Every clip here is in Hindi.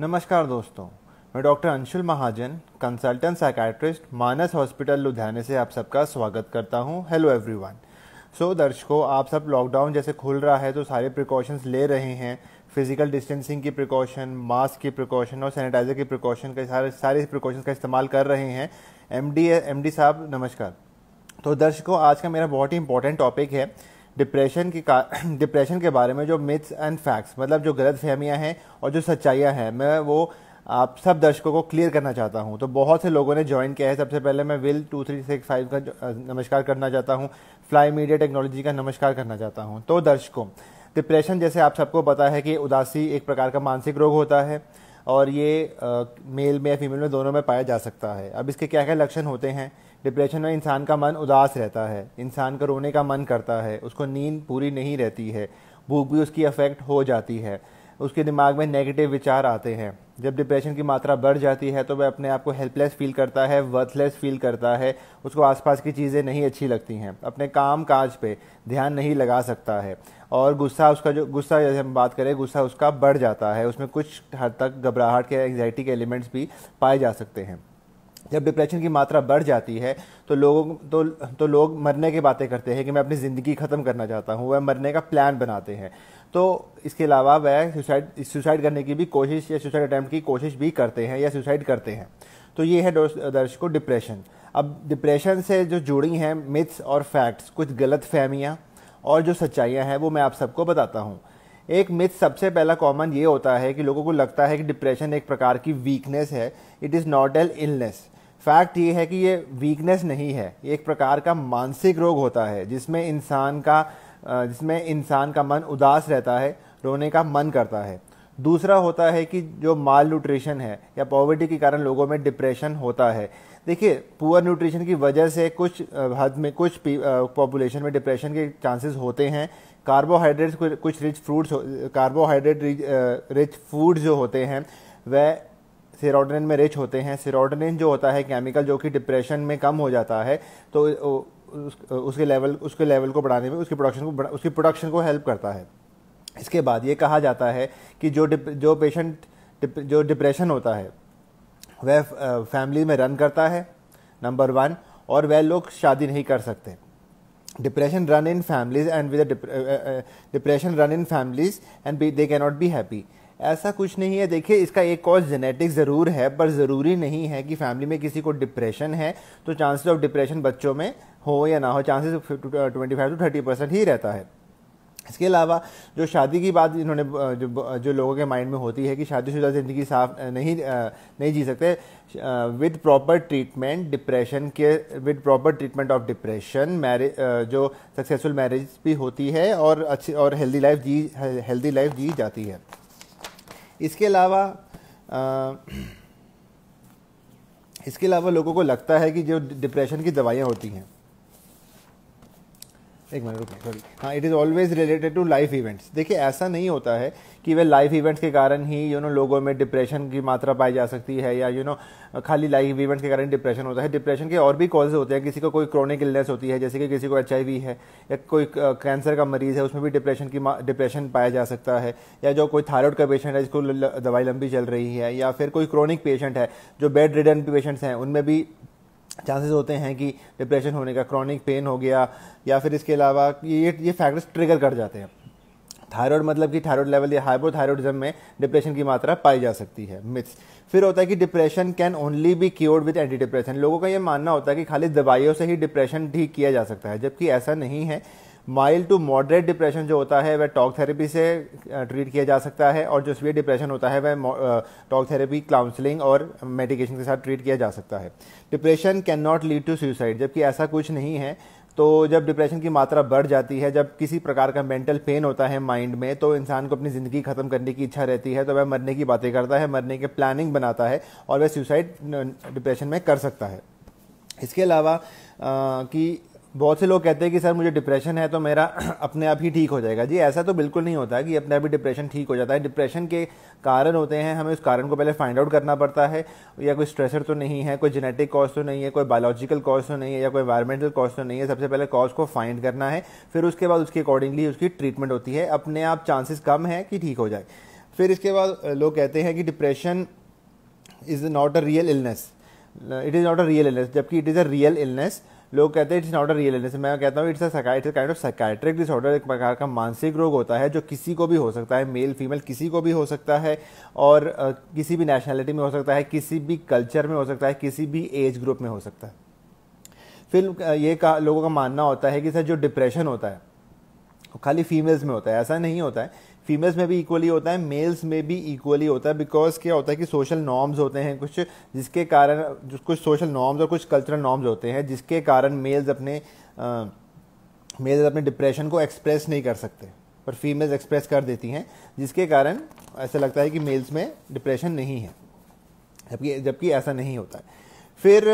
नमस्कार दोस्तों मैं doctor Anshul Mahajan consultant psychiatrist Manas hospital लुधियाने से आप सबका स्वागत करता हूं हेलो एवरीवन सो दर्शकों आप सब लॉकडाउन जैसे खुल रहा है तो सारे प्रिकॉशंस ले रहे हैं फिजिकल डिस्टेंसिंग की प्रिकॉशन मास्क की प्रिकॉशन और सैनिटाइजर की प्रिकॉशन का सारे सारे प्रिकॉशंस का इस्तेमाल कर रहे हैं एम डी साहब नमस्कार तो दर्शकों आज का मेरा बहुत ही इंपॉर्टेंट टॉपिक है डिप्रेशन की डिप्रेशन के बारे में जो मिथ्स एंड फैक्ट्स मतलब जो गलत फहमियाँ हैं और जो सच्चाइयाँ हैं मैं वो आप सब दर्शकों को क्लियर करना चाहता हूँ तो बहुत से लोगों ने ज्वाइन किया है सबसे पहले मैं will two three six five का नमस्कार करना चाहता हूँ फ्लाई मीडिया टेक्नोलॉजी का नमस्कार करना चाहता हूँ तो दर्शकों डिप्रेशन जैसे आप सबको पता है कि उदासी एक प्रकार का मानसिक रोग होता है और ये मेल में या फीमेल में दोनों में पाया जा सकता है अब इसके क्या क्या लक्षण होते हैं डिप्रेशन में इंसान का मन उदास रहता है इंसान का रोने का मन करता है उसको नींद पूरी नहीं रहती है भूख भी उसकी अफेक्ट हो जाती है उसके दिमाग में नेगेटिव विचार आते हैं जब डिप्रेशन की मात्रा बढ़ जाती है तो वह अपने आप को हेल्पलेस फील करता है वर्थलेस फील करता है उसको आसपास की चीज़ें नहीं अच्छी लगती हैं अपने काम काज पर ध्यान नहीं लगा सकता है और गुस्सा उसका जो गुस्सा जैसे हम बात करें गुस्सा उसका बढ़ जाता है उसमें कुछ हद तक घबराहट के एंगजाइटी के एलिमेंट्स भी पाए जा सकते हैं जब डिप्रेशन की मात्रा बढ़ जाती है तो लोगों तो तो लोग मरने की बातें करते हैं कि मैं अपनी ज़िंदगी ख़त्म करना चाहता हूँ वह मरने का प्लान बनाते हैं तो इसके अलावा वह सुसाइड सुसाइड करने की भी कोशिश या सुसाइड अटैम्प्ट की कोशिश भी करते हैं या सुसाइड करते हैं तो ये है दर्शकों डिप्रेशन अब डिप्रेशन से जो जुड़ी हैं मिथ्स और फैक्ट्स कुछ गलत फहमियाँ और जो सच्चाइयाँ हैं वो मैं आप सबको बताता हूँ एक मिथ सबसे पहला कॉमन ये होता है कि लोगों को लगता है कि डिप्रेशन एक प्रकार की वीकनेस है it is not an illness fact ये है कि ये वीकनेस नहीं है ये एक प्रकार का मानसिक रोग होता है जिसमें इंसान का जिसमें इंसान का मन उदास रहता है रोने का मन करता है दूसरा होता है कि जो माल न्यूट्रिशन है या पॉवर्टी के कारण लोगों में डिप्रेशन होता है देखिए पुअर न्यूट्रिशन की वजह से कुछ हद में कुछ पॉपुलेशन में डिप्रेशन के चांसेस होते हैं कार्बोहाइड्रेट्स कुछ rich fruits carbohydrate rich foods जो होते हैं वह सीरोडनिन में रिच होते हैं सिरोडनिन जो होता है केमिकल जो कि डिप्रेशन में कम हो जाता है तो उस, उसके लेवल उसके लेवल को बढ़ाने में उसकी प्रोडक्शन को उसकी प्रोडक्शन को हेल्प करता है इसके बाद ये कहा जाता है कि जो डिप, जो पेशेंट डिप, जो डिप्रेशन होता है वह फैमिली में रन करता है नंबर वन और वह लोग शादी नहीं कर सकते depression run in families and with depression run in families and they can not be happy ऐसा कुछ नहीं है देखिए इसका एक कॉज जेनेटिक ज़रूर है पर ज़रूरी नहीं है कि फैमिली में किसी को डिप्रेशन है तो चांसेस ऑफ डिप्रेशन बच्चों में हो या ना हो chances twenty five to thirty percent ही रहता है इसके अलावा जो शादी की बात इन्होंने uh, जो uh, जो लोगों के माइंड में होती है कि शादीशुदा ज़िंदगी साफ uh, नहीं नहीं जी सकते विद प्रॉपर ट्रीटमेंट डिप्रेशन के with proper treatment of depression marriage जो सक्सेसफुल मैरिज भी होती है और अच्छी और हेल्दी लाइफ जी हेल्दी लाइफ जी जाती है इसके अलावा इसके अलावा लोगों को लगता है कि जो डिप्रेशन की दवाइयाँ होती हैं एक मिनट रुकिए सॉरी हाँ it is always related to life events देखिए ऐसा नहीं होता है कि वह लाइफ इवेंट्स के कारण ही यू you नो know, लोगों में डिप्रेशन की मात्रा पाई जा सकती है या यू you नो know, खाली लाइफ इवेंट्स के कारण डिप्रेशन होता है डिप्रेशन के और भी कॉजेज होते हैं किसी को कोई क्रॉनिक इलनेस होती है जैसे कि किसी को एच है या कोई कैंसर का मरीज़ है उसमें भी डिप्रेशन की डिप्रेशन पाया जा सकता है या जो कोई थायरॉयड का पेशेंट है जिसको दवाई लंबी चल रही है या फिर कोई क्रॉनिक पेशेंट है जो बेड रिडन पेशेंट्स हैं उनमें भी चांसेस होते हैं कि डिप्रेशन होने का क्रॉनिक पेन हो गया या फिर इसके अलावा ये ये फैक्टर्स ट्रिगर कर जाते हैं थायराइड मतलब कि थायराइड लेवल या हाइपोथायरॉयडिज्म में डिप्रेशन की मात्रा पाई जा सकती है मिथ्स फिर होता है कि depression can only be cured with anti depression लोगों का ये मानना होता है कि खाली दवाइयों से ही डिप्रेशन ठीक किया जा सकता है जबकि ऐसा नहीं है माइल्ड टू मॉडरेट डिप्रेशन जो होता है वह टॉक थेरेपी से ट्रीट किया जा सकता है और जो सीवियर डिप्रेशन होता है वह टॉक थेरेपी काउंसलिंग और मेडिकेशन के साथ ट्रीट किया जा सकता है depression can not lead to suicide जबकि ऐसा कुछ नहीं है तो जब डिप्रेशन की मात्रा बढ़ जाती है जब किसी प्रकार का मेंटल पेन होता है माइंड में तो इंसान को अपनी ज़िंदगी ख़त्म करने की इच्छा रहती है तो वह मरने की बातें करता है मरने के प्लानिंग बनाता है और वह सुसाइड डिप्रेशन में कर सकता है इसके अलावा कि बहुत से लोग कहते हैं कि सर मुझे डिप्रेशन है तो मेरा अपने आप ही ठीक हो जाएगा जी ऐसा तो बिल्कुल नहीं होता कि अपने आप ही डिप्रेशन ठीक हो जाता है डिप्रेशन के कारण होते हैं हमें उस कारण को पहले फाइंड आउट करना पड़ता है या कोई स्ट्रेसर तो नहीं है कोई जेनेटिक कॉज तो नहीं है कोई बायोलॉजिकल कॉज तो नहीं है या कोई एन्वायरमेंटल कॉज तो नहीं है सबसे पहले कॉज को फाइंड करना है फिर उसके बाद उसके अकॉर्डिंगली उसकी ट्रीटमेंट होती है अपने आप चांसेस कम है कि ठीक हो जाए फिर इसके बाद लोग कहते हैं कि depression is not a real illness it is not a real illness जबकि it is a real illness लोग कहते हैं it's not a real illness मैं कहता हूँ it's it's kind of psychiatric disorder एक प्रकार का मानसिक रोग होता है जो किसी को भी हो सकता है मेल फीमेल किसी को भी हो सकता है और किसी भी नेशनैलिटी में हो सकता है किसी भी कल्चर में हो सकता है किसी भी एज ग्रुप में हो सकता है फिर ये का, लोगों का मानना होता है कि सर जो डिप्रेशन होता है खाली फीमेल्स में होता है ऐसा नहीं होता है फीमेल्स में भी इक्वली होता है मेल्स में भी इक्वली होता है बिकॉज क्या होता है कि सोशल नॉर्म्स होते हैं कुछ जिसके कारण कुछ सोशल नॉर्म्स और कुछ कल्चरल नॉर्म्स होते हैं जिसके कारण मेल्स अपने मेल्स अपने डिप्रेशन को एक्सप्रेस नहीं कर सकते पर फीमेल्स एक्सप्रेस कर देती हैं जिसके कारण ऐसा लगता है कि मेल्स में डिप्रेशन नहीं है जबकि जबकि ऐसा नहीं होता है फिर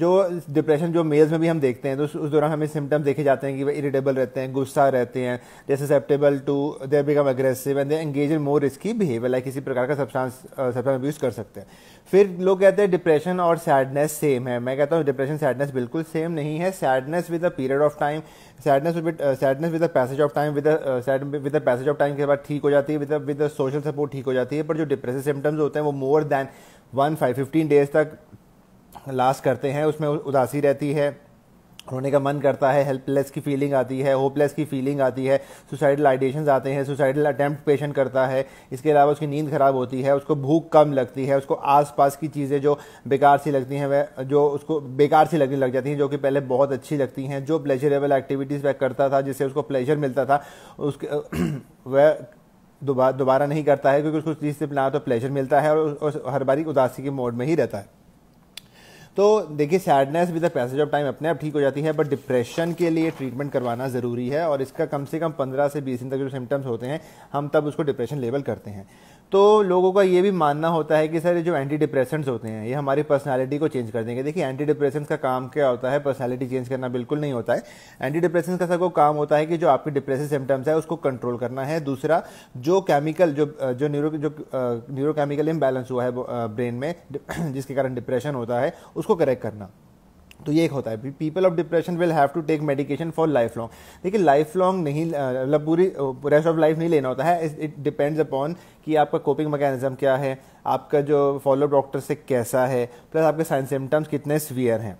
जो डिप्रेशन जो मेल्स में भी हम देखते हैं तो उस दौरान हमें सिम्टम्स देखे जाते हैं कि वे इरिटेबल रहते हैं गुस्सा रहते हैं they susceptible to they become aggressive and they engage in more risky behaviour like किसी प्रकार का सब्सटेंस सब्सटेंस अब्यूज कर सकते हैं फिर लोग कहते हैं डिप्रेशन और सैडनेस सेम है मैं कहता हूँ डिप्रेशन सैडनेस बिल्कुल सेम नहीं है sadness with a period of time sadness with sadness with a passage of time with with a passage of time के बाद ठीक हो जाती है विद विद सोशल सपोर्ट ठीक हो जाती है पर जो डिप्रेसिव सिम्टम्स होते हैं वो more than one five fifteen days तक लास्ट करते हैं उसमें उदासी रहती है रोने का मन करता है हेल्पलेस की फीलिंग आती है होपलेस की फीलिंग आती है सुसाइडल आइडिएशन आते हैं सुसाइडल अटैम्प्ट पेशेंट करता है इसके अलावा उसकी नींद खराब होती है उसको भूख कम लगती है उसको आसपास की चीज़ें जो बेकार सी लगती हैं वह जो उसको बेकार सी लगने लग जाती हैं जो कि पहले बहुत अच्छी लगती हैं जो प्लेजरेबल एक्टिविटीज़ वह करता था जिससे उसको प्लेजर मिलता था उसके वह दोबारा दुबा, नहीं करता है क्योंकि उसको चीज़ से ना तो प्लेजर मिलता है और हर बारी उदासी के मोड में ही रहता है तो देखिए sadness with the passage of time अपने आप ठीक हो जाती है बट डिप्रेशन के लिए ट्रीटमेंट करवाना ज़रूरी है और इसका कम से कम पंद्रह से बीस दिन तक जो सिम्टम्स होते हैं हम तब उसको डिप्रेशन लेवल करते हैं तो लोगों का ये भी मानना होता है कि सर जो एंटी डिप्रेसेंट्स होते हैं ये हमारी पर्सनालिटी को चेंज कर देंगे देखिए एंटी डिप्रेसेंट्स का काम क्या होता है पर्सनालिटी चेंज करना बिल्कुल नहीं होता है एंटी डिप्रेसेंट्स का सबको काम होता है कि जो आपके डिप्रेसिव सिम्टम्स है उसको कंट्रोल करना है दूसरा जो केमिकल जो जो न्यूरो जो न्यूरोकेमिकल इम्बैलेंस हुआ है ब्रेन में जिसके कारण डिप्रेशन होता है उसको करेक्ट करना तो ये एक होता है people of depression will have to take medication for life long देखिए लाइफ लॉन्ग नहीं मतलब पूरी रेस्ट ऑफ लाइफ नहीं लेना होता है इट डिपेंड्स अपॉन कि आपका कोपिंग मैकेनिज्म क्या है आपका जो फॉलो डॉक्टर से कैसा है प्लस आपके साइन सिम्टम्स कितने सीवियर हैं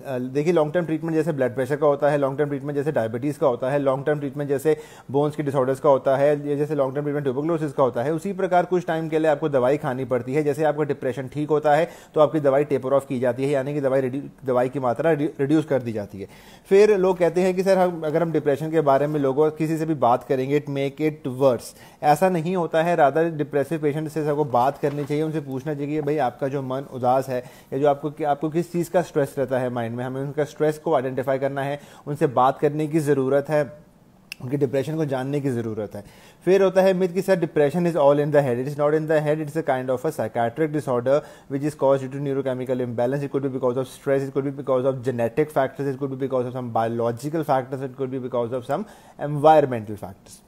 देखिए लॉन्ग टर्म ट्रीटमेंट जैसे ब्लड प्रेशर का होता है लॉन्ग टर्म ट्रीटमेंट जैसे डायबिटीज़ का होता है लॉन्ग टर्म ट्रीटमेंट जैसे बोन्स के डिसऑर्डर्स का होता है जैसे लॉन्ग टर्म ट्रीटमेंट ट्यूबोक्लोसिस का होता है उसी प्रकार कुछ टाइम के लिए आपको दवाई खानी पड़ती है जैसे आपका डिप्रेशन ठीक होता है तो आपकी दवाई टेपर ऑफ की जाती है यानी कि दवाई दवाई की मात्रा रिड्यूस कर दी जाती है फिर लोग कहते हैं कि सर हम अगर हम डिप्रेशन के बारे में लोगों किसी से भी बात करेंगे इट मेक इट वर्स ऐसा नहीं होता है राधा डिप्रेसिव पेशेंट से सबको बात करनी चाहिए उनसे पूछना चाहिए भाई आपका जो मन उदास है या जो आपको आपको किस चीज़ का स्ट्रेस रहता है माइंड माइंड में हमें उनका स्ट्रेस को आइडेंटिफाई करना है उनसे बात करने की ज़रूरत है उनके डिप्रेशन को जानने की ज़रूरत है फिर होता है मिथ की सर depression is all in the head it is not in the head it's a kind of a psychiatric disorder which is cause due to neurochemical imbalance it could be because of stress it could be because of genetic factors it could be because of some biological factors it could be because of some environmental factors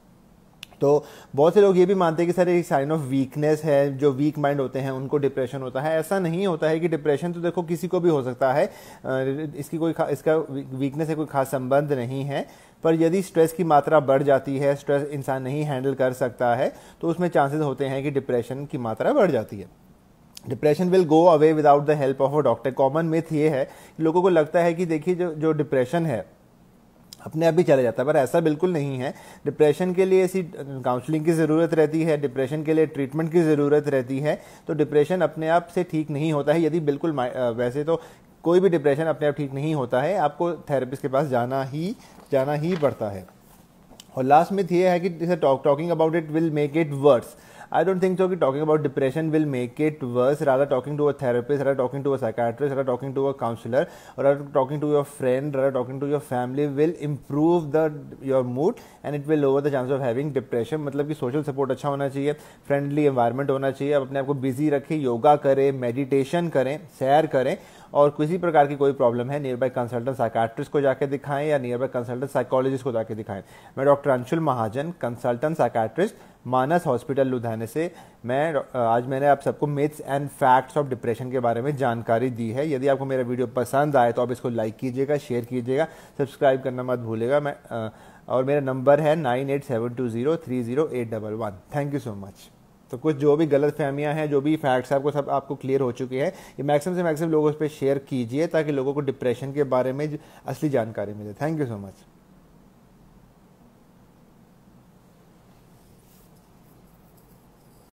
तो बहुत से लोग ये भी मानते हैं कि सर एक साइन ऑफ वीकनेस है जो वीक माइंड होते हैं उनको डिप्रेशन होता है ऐसा नहीं होता है कि डिप्रेशन तो देखो किसी को भी हो सकता है इसकी कोई इसका वीकनेस से कोई खास संबंध नहीं है पर यदि स्ट्रेस की मात्रा बढ़ जाती है स्ट्रेस इंसान नहीं हैंडल कर सकता है तो उसमें चांसेस होते हैं कि डिप्रेशन की मात्रा बढ़ जाती है depression will go away without the help of a doctor common myth ये है लोगों को लगता है कि देखिए जो जो डिप्रेशन है अपने आप ही चला जाता है पर ऐसा बिल्कुल नहीं है डिप्रेशन के लिए ऐसी काउंसलिंग की ज़रूरत रहती है डिप्रेशन के लिए ट्रीटमेंट की ज़रूरत रहती है तो डिप्रेशन अपने आप से ठीक नहीं होता है यदि बिल्कुल वैसे तो कोई भी डिप्रेशन अपने आप ठीक नहीं होता है आपको थेरेपिस्ट के पास जाना ही जाना ही पड़ता है और लास्ट में ये है कि talking about it will make it worse I don't think so कि talking about depression will make it worse rather talking to a therapist rather talking to a psychiatrist rather talking to a counsellor rather talking to your friend rather talking to your family will improve the your mood and it will lower the chance of having depression मतलब कि सोशल सपोर्ट अच्छा होना चाहिए फ्रेंडली एन्वायरमेंट होना चाहिए आप अपने आपको बिजी रखें योगा करें मेडिटेशन करें सैर करें और किसी प्रकार की कोई प्रॉब्लम है नियर बाय कंसल्टेंट साइकाट्रिस्ट को जाके दिखाएं या नियर बाय कंसल्टेंट साइकोलॉजिस्ट को जाकर दिखाएं मैं doctor Anshul Mahajan consultant psychiatrist Manas hospital लुधियाने से मैं आज मैंने आप सबको myths and facts of depression के बारे में जानकारी दी है यदि आपको मेरा वीडियो पसंद आए तो आप इसको लाइक कीजिएगा शेयर कीजिएगा सब्सक्राइब करना मत भूलेगा मैं और मेरा नंबर है nine eight seven two zero three zero eight double one thank you so much तो कुछ जो भी गलत फहमियाँ हैं जो भी फैक्ट्स आपको सब आपको क्लियर हो चुके हैं ये मैक्सिमम से मैक्सिमम लोगों उस पर शेयर कीजिए ताकि लोगों को डिप्रेशन के बारे में असली जानकारी मिले थैंक यू सो मच